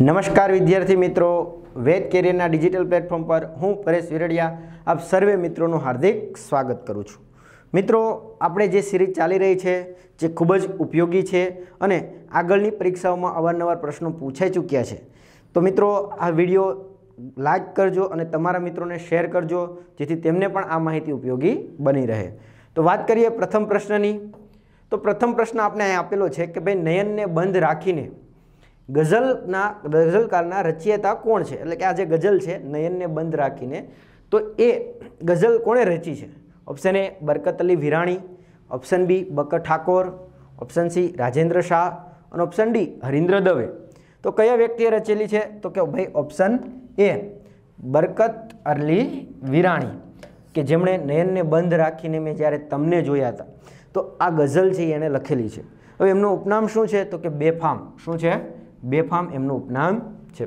નમસ્કાર વિદ્યાર્થી મિત્રો વેદ કેરિયરના ડિજિટલ પ્લેટફોર્મ પર હું પરેશ વિરડિયા આપ સર્વે મિત્રોનું હાર્દિક સ્વાગત કરું છું મિત્રો આપણે જે સિરીઝ ચાલી રહી છે જે ખૂબ જ ઉપયોગી છે અને આગળની પરીક્ષાઓમાં અવારનવાર પ્રશ્નો પૂછાઈ ચૂક્યા છે તો મિત્રો આ વિડીયો લાઇક કરજો અને તમારા મિત્રોને શેર કરજો જેથી તેમને પણ આ માહિતી ઉપયોગી બની રહે તો વાત કરીએ પ્રથમ પ્રશ્નની તો પ્રથમ પ્રશ્ન આપણે અહીં આપેલો છે કે ભાઈ નયનને બંધ રાખીને ગઝલના ગઝલકારના રચયિતા કોણ છે એટલે કે આ જે ગઝલ છે નયનને બંધ રાખીને તો એ ગઝલ કોણે રચી છે option A Barkat Ali Virani option B Bakar Thakor option C Rajendra Shah અને ઓપ્શન ડી હરિન્દ્ર દવે તો કયા વ્યક્તિએ રચેલી છે તો કે ભાઈ ઓપ્શન એ બરકત અરલી વિરાણી કે જેમણે નયનને બંધ રાખીને મેં જ્યારે તમને જોયા હતા તો આ ગઝલ છે એણે લખેલી છે હવે એમનું ઉપનામ શું છે તો કે બેફામ શું છે બેફામ એમનું ઉપનામ છે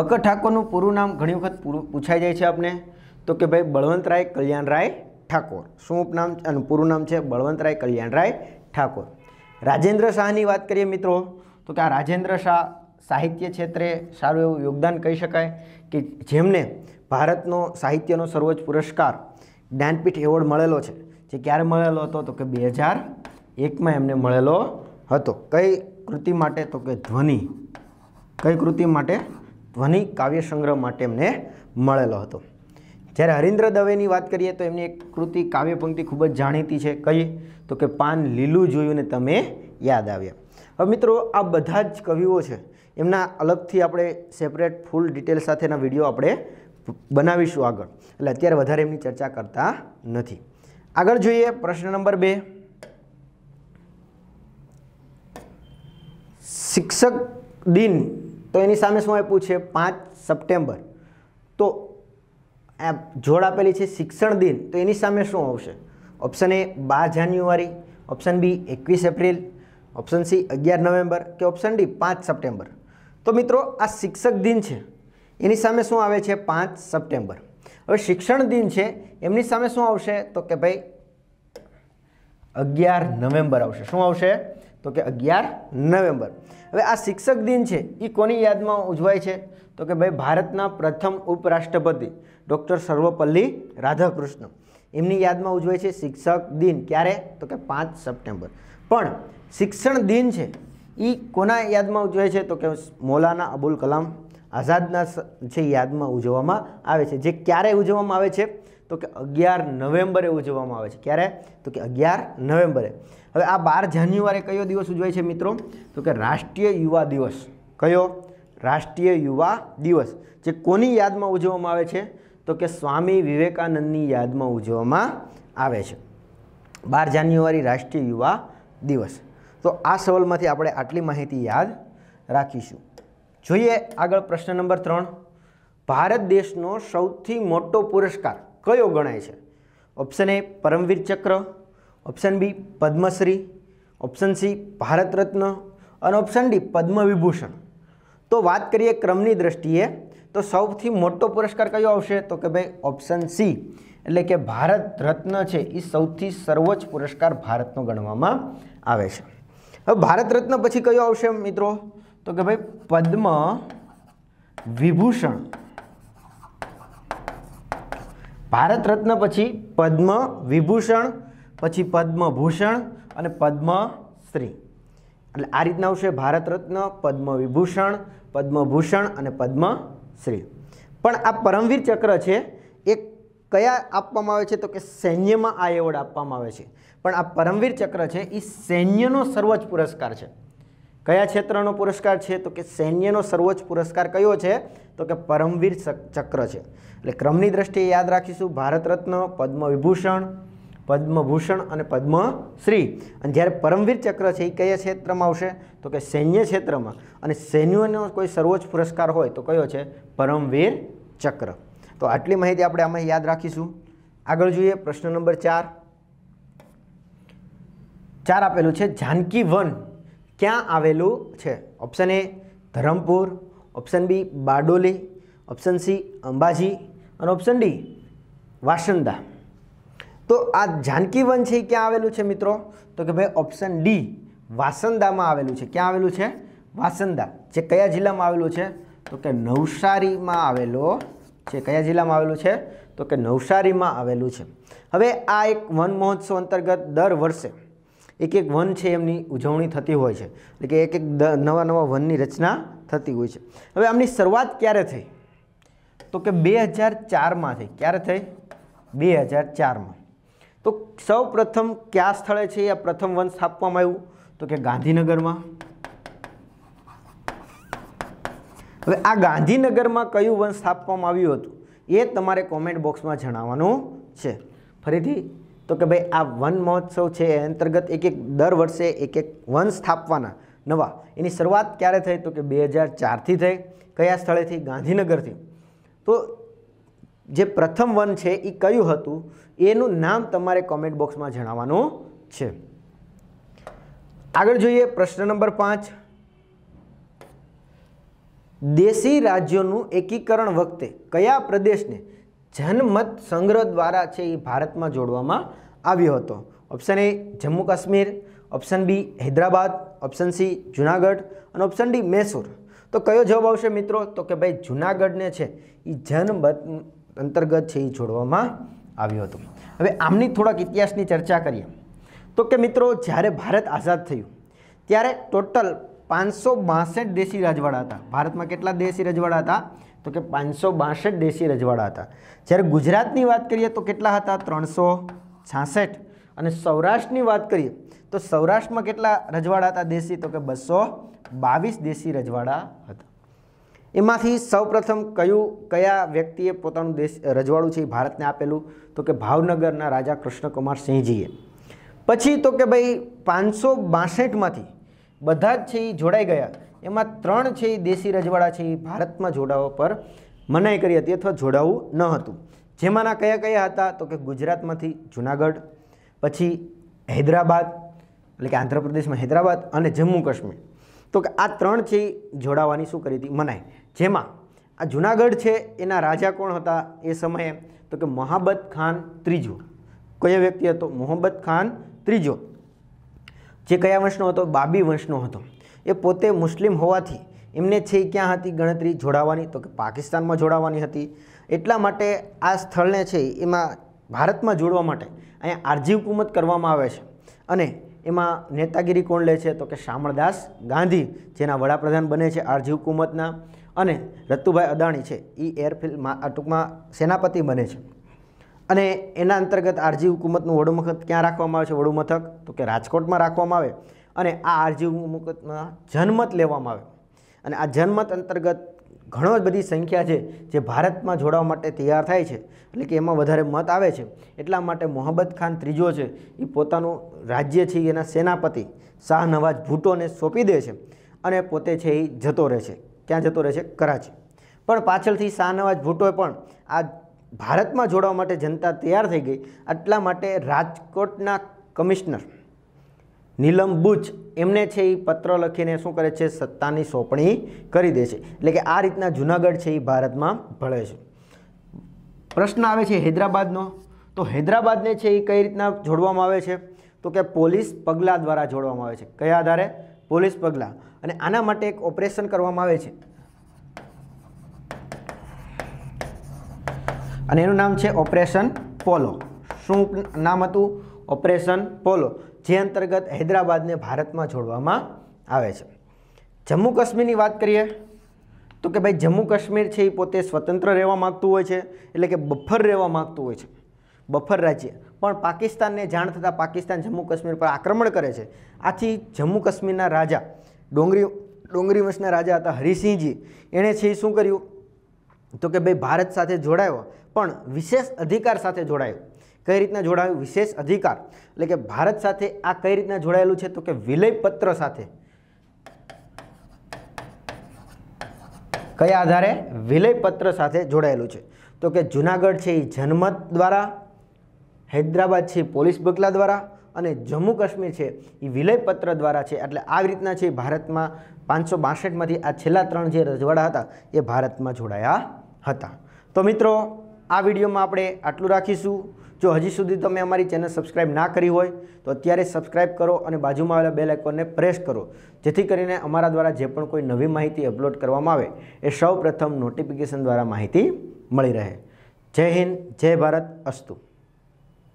બકર ઠાકોરનું પૂરું નામ ઘણી વખત પૂરું પૂછાઈ જાય છે આપને તો કે ભાઈ બળવંતરાય કલ્યાણરાય ઠાકોર શું ઉપનામ છે પૂરું નામ છે બળવંતરાય કલ્યાણરાય ઠાકોર રાજેન્દ્ર શાહની વાત કરીએ મિત્રો તો કે આ રાજેન્દ્ર શાહ સાહિત્ય ક્ષેત્રે સારું એવું યોગદાન કહી શકાય કે જેમને ભારતનો સાહિત્યનો સર્વોચ્ચ પુરસ્કાર જ્ઞાનપીઠ એવોર્ડ મળેલો છે જે ક્યારે મળેલો હતો તો કે બે હજાર એકમાં એમને મળેલો હતો કઈ કૃતિ માટે તો કે ધ્વનિ કઈ કૃતિ માટે ધ્વનિ કાવ્ય સંગ્રહ માટે એમને મળેલો હતો જ્યારે હરીન્દ્ર દવેની વાત કરીએ તો એમની એક કૃતિ કાવ્ય પંક્તિ ખૂબ જ જાણીતી છે કઈ તો કે પાન લીલું જોયું ને તમે યાદ આવ્યા હવે મિત્રો આ બધા જ કવિઓ છે એમના અલગથી આપણે સેપરેટ ફૂલ ડિટેલ સાથેના વિડીયો આપણે બનાવીશું આગળ એટલે અત્યારે વધારે એમની ચર્ચા કરતા નથી આગળ જોઈએ પ્રશ્ન નંબર બે શિક્ષક દિન તો એની સામે શું આપ્યું છે પાંચ સપ્ટેમ્બર તો આ જોડ આપેલી છે શિક્ષણ દિન તો એની સામે શું આવશે option A bar January option B એકવીસ એપ્રિલ ઓપ્શન સી અગિયાર નવેમ્બર કે ઓપ્શન ડી પાંચ સપ્ટેમ્બર તો મિત્રો આ શિક્ષક દિન છે એની સામે શું આવે છે પાંચ સપ્ટેમ્બર હવે શિક્ષણ દિન છે એમની સામે શું આવશે તો કે ભાઈ અગિયાર નવેમ્બર આવશે શું આવશે તો કે અગિયાર નવેમ્બર હવે આ શિક્ષક દિન છે એ કોની યાદમાં ઉજવાય છે તો કે ભાઈ ભારતના પ્રથમ ઉપરાષ્ટ્રપતિ ડૉક્ટર સર્વપલ્લી રાધાકૃષ્ણ એમની યાદમાં ઉજવાય છે શિક્ષક દિન ક્યારે તો કે પાંચ સપ્ટેમ્બર પણ શિક્ષણ દિન છે એ કોના યાદમાં ઉજવાય છે તો કે મોલાના અબુલ કલામ આઝાદના જે યાદમાં ઉજવવામાં આવે છે જે ક્યારે ઉજવવામાં આવે છે તો કે અગિયાર નવેમ્બરે ઉજવવામાં આવે છે ક્યારે તો કે અગિયાર નવેમ્બરે હવે આ બાર જાન્યુઆરી કયો દિવસ ઉજવાય છે મિત્રો તો કે રાષ્ટ્રીય યુવા દિવસ કયો રાષ્ટ્રીય યુવા દિવસ જે કોની યાદમાં ઉજવવામાં આવે છે તો કે સ્વામી વિવેકાનંદની યાદમાં ઉજવવામાં આવે છે બાર જાન્યુઆરી રાષ્ટ્રીય યુવા દિવસ તો આ સવાલમાંથી આપણે આટલી માહિતી યાદ રાખીશું જોઈએ આગળ પ્રશ્ન નંબર ત્રણ ભારત દેશનો સૌથી મોટો પુરસ્કાર કયો ગણાય છે option A Paramvir Chakra option B Padmashri option C Bharat Ratna અને ઓપ્શન ડી પદ્મ વિભૂષણ તો વાત કરીએ ક્રમની દ્રષ્ટિએ તો સૌથી મોટો પુરસ્કાર કયો આવશે તો કે ભાઈ ઓપ્શન સી એટલે કે ભારત રત્ન છે એ સૌથી સર્વોચ્ચ પુરસ્કાર ભારતનો ગણવામાં આવે છે હવે ભારત રત્ન પછી કયો આવશે મિત્રો તો કે ભાઈ પદ્મ વિભૂષણ ભારત રત્ન પછી પદ્મ વિભૂષણ પછી પદ્મભૂષણ અને પદ્મશ્રી એટલે આ રીતના આવશે ભારત રત્ન પદ્મ વિભૂષણ પદ્મભૂષણ અને પદ્મશ્રી પણ આ પરમવીર ચક્ર છે એ કયા આપવામાં આવે છે તો કે સૈન્યમાં આ એવોર્ડ આપવામાં આવે છે પણ આ પરમવીર ચક્ર છે એ સૈન્યનો સર્વોચ્ચ પુરસ્કાર છે કયા ક્ષેત્રનો પુરસ્કાર છે તો કે સૈન્યનો સર્વોચ્ચ પુરસ્કાર કયો છે તો કે પરમવીર ચક્ર છે એટલે ક્રમની દ્રષ્ટિએ યાદ રાખીશું ભારત રત્ન પદ્મ વિભૂષણ પદ્મભૂષણ અને પદ્મશ્રી અને જ્યારે પરમવીર ચક્ર છે એ કયા ક્ષેત્રમાં આવશે તો કે સૈન્ય ક્ષેત્રમાં અને સૈન્યનો કોઈ સર્વોચ્ચ પુરસ્કાર હોય તો કયો છે પરમવીર ચક્ર તો આટલી માહિતી આપણે આમાં યાદ રાખીશું આગળ જોઈએ પ્રશ્ન નંબર ચાર ચાર આપેલું છે જાનકી વન ક્યાં આવેલું છે option A Dharampur option B Bardoli option C Ambaji અને ઓપ્શન ડી વાસંદા તો આ જાનકી વન છે એ ક્યાં આવેલું છે મિત્રો તો કે ભાઈ ઓપ્શન ડી વાસંદામાં આવેલું છે ક્યાં આવેલું છે વાસંદા જે કયા જિલ્લામાં આવેલું છે તો કે નવસારીમાં આવેલો છે કયા જિલ્લામાં આવેલું છે તો કે નવસારીમાં આવેલું છે હવે આ એક વન મહોત્સવ અંતર્ગત દર વર્ષે એક એક વન છે એમની ઉજવણી થતી હોય છે એટલે કે એક એક નવા નવા વનની રચના થતી હોય છે હવે આમની શરૂઆત ક્યારે થઈ તો કે બે હજાર ચારમાં થઈ ક્યારે થઈ બે હજાર ચારમાં તો સૌ પ્રથમ કયા સ્થળે છે આ પ્રથમ વન સ્થાપવામાં આવ્યું તો કે ગાંધીનગરમાં હવે આ ગાંધીનગરમાં કયું વન સ્થાપવામાં આવ્યું હતું એ તમારે કોમેન્ટ બોક્સમાં જણાવવાનું છે ફરીથી તો કે ભાઈ આ વન મહોત્સવ છે એ અંતર્ગત એક એક દર વર્ષે એક એક વન સ્થાપવાના નવા એની શરૂઆત ક્યારે થઈ તો કે બે હજાર ચારથી થઈ કયા સ્થળેથી ગાંધીનગરથી તો જે પ્રથમ વન છે એ કયું હતું એનું નામ તમારે કોમેન્ટ બોક્સમાં જણાવવાનું છે આગળ જોઈએ પ્રશ્ન નંબર પાંચ દેશી રાજ્યોનું એકીકરણ વખતે કયા પ્રદેશને જનમત સંગ્રહ દ્વારા છે એ ભારતમાં જોડવામાં આવ્યો હતો option A Jammu Kashmir option B Hyderabad option C Junagadh અને ઓપ્શન ડી મૈસૂર તો કયો જવાબ આવશે મિત્રો તો કે ભાઈ જુનાગઢને છે એ જનમત અંતર્ગત છે એ જોડવામાં આવ્યો હતો હવે આમની થોડાક ઇતિહાસની ચર્ચા કરીએ તો કે મિત્રો જ્યારે ભારત આઝાદ થયું ત્યારે ટોટલ પાંચસો બાસઠ દેશી રજવાડા હતા ભારતમાં કેટલા દેશી રજવાડા હતા તો કે પાંચસો બાસઠ દેશી રજવાડા હતા જ્યારે ગુજરાતની વાત કરીએ તો કેટલા હતા ત્રણસો છાસઠ અને સૌરાષ્ટ્રની વાત કરીએ તો સૌરાષ્ટ્રમાં કેટલા રજવાડા હતા દેશી તો કે બસો બાવીસ દેશી રજવાડા હતા એમાંથી સૌપ્રથમ કયું કયા વ્યક્તિએ પોતાનું દેશ રજવાડું છે એ ભારતને આપેલું તો કે ભાવનગરના રાજા કૃષ્ણકુમાર સિંહજીએ પછી તો કે ભાઈ પાંચસો બાસઠમાંથી બધા જ છે એ જોડાઈ ગયા એમાં ત્રણ છે એ દેશી રજવાડા છે એ ભારતમાં જોડાવા પર મનાઈ કરી હતી અથવા જોડાવું ન હતું જેમાંના કયા કયા હતા તો કે ગુજરાતમાંથી જુનાગઢ પછી હૈદરાબાદ એટલે કે આંધ્રપ્રદેશમાં હૈદરાબાદ અને જમ્મુ કાશ્મીર તો કે આ ત્રણ છે જોડાવાની શું કરી હતી મનાઈ જેમાં આ જુનાગઢ છે એના રાજા કોણ હતા એ સમયે તો કે મોહબ્બત ખાન ત્રીજો કયો વ્યક્તિ હતો મોહબ્બત ખાન ત્રીજો જે કયા વંશનો હતો બાબી વંશનો હતો એ પોતે મુસ્લિમ હોવાથી એમને છે ક્યાં હતી ગણતરી જોડાવાની તો કે પાકિસ્તાનમાં જોડાવાની હતી એટલા માટે આ સ્થળને છે એમાં ભારતમાં જોડવા માટે અહીંયા આરજી હુકુમત કરવામાં આવે છે અને એમાં નેતાગીરી કોણ લે છે તો કે શામળદાસ ગાંધી જેના વડાપ્રધાન બને છે આરજી હુકુમતના અને રત્તુભાઈ અદાણી છે એ એરફિલ્ડ ટૂંકમાં સેનાપતિ બને છે અને એના અંતર્ગત આરજી હુકુમતનું મથક ક્યાં રાખવામાં આવે છે મથક તો કે રાજકોટમાં રાખવામાં આવે અને આ આરજી હુકુમતમાં જનમત લેવામાં આવે અને આ જનમત અંતર્ગત ઘણો જ બધી સંખ્યા છે જે ભારતમાં જોડાવા માટે તૈયાર થાય છે એટલે કે એમાં વધારે મત આવે છે એટલા માટે મોહબ્બત ખાન ત્રીજો છે એ પોતાનું રાજ્ય છે એના સેનાપતિ શાહનવાજ ભૂટોને સોંપી દે છે અને પોતે છે એ જતો રહે છે ક્યાં જતો રહે છે કરાચી પણ પાછળથી શાહનવાજ ભૂટોએ પણ આ ભારતમાં જોડાવા માટે જનતા તૈયાર થઈ ગઈ આટલા માટે રાજકોટના કમિશનર નીલમ બુચ એમને છે એ પત્ર લખીને શું કરે છે સત્તાની સોંપણી કરી દે છે એટલે કે આ રીતના જુનાગઢ છે એ ભારતમાં ભળે છે પ્રશ્ન આવે છે હૈદરાબાદનો તો હૈદરાબાદને છે એ કઈ રીતના જોડવામાં આવે છે તો કે પોલીસ પગલાં દ્વારા જોડવામાં આવે છે કયા આધારે પોલીસ પગલાં અને આના માટે એક ઓપરેશન કરવામાં આવે છે અને એનું નામ છે ઓપરેશન પોલો શું નામ હતું ઓપરેશન પોલો જે અંતર્ગત હૈદરાબાદને ભારતમાં જોડવામાં આવે છે જમ્મુ કાશ્મીરની વાત કરીએ તો કે ભાઈ જમ્મુ કાશ્મીર છે એ પોતે સ્વતંત્ર રહેવા માગતું હોય છે એટલે કે બફર રહેવા માગતું હોય છે બફર રાજ્ય પણ પાકિસ્તાનને જાણ થતાં પાકિસ્તાન જમ્મુ કાશ્મીર પર આક્રમણ કરે છે આથી જમ્મુ કાશ્મીરના રાજા ડોંગરી ડોંગરી વંશના રાજા હતા હરિસિંહજી એણે છે એ શું કર્યું તો કે ભાઈ ભારત સાથે જોડાયો પણ વિશેષ અધિકાર સાથે જોડાયું કઈ રીતના જોડાયું વિશેષ અધિકાર એટલે કે ભારત સાથે આ કઈ રીતના જોડાયેલું છે તો કે વિલયપત્ર સાથે કયા આધારે વિલયપત્ર સાથે જોડાયેલું છે તો કે જુનાગઢ છે એ જનમત દ્વારા હૈદરાબાદ છે પોલીસ બગલા દ્વારા અને જમ્મુ કાશ્મીર છે એ વિલયપત્ર દ્વારા છે એટલે આ રીતના છે ભારતમાં પાંચસો બાસઠમાંથી આ છેલ્લા ત્રણ જે રજવાડા હતા એ ભારતમાં જોડાયા હતા તો મિત્રો આ વિડીયોમાં આપણે આટલું રાખીશું જો હજી સુધી તમે અમારી ચેનલ સબસ્ક્રાઇબ ના કરી હોય તો અત્યારે સબસ્ક્રાઇબ કરો અને બાજુમાં આવેલા બે આઇકોનને પ્રેસ કરો જેથી કરીને અમારા દ્વારા જે પણ કોઈ નવી માહિતી અપલોડ કરવામાં આવે એ સૌ નોટિફિકેશન દ્વારા માહિતી મળી રહે જય હિન્દ જય ભારત અસ્તુ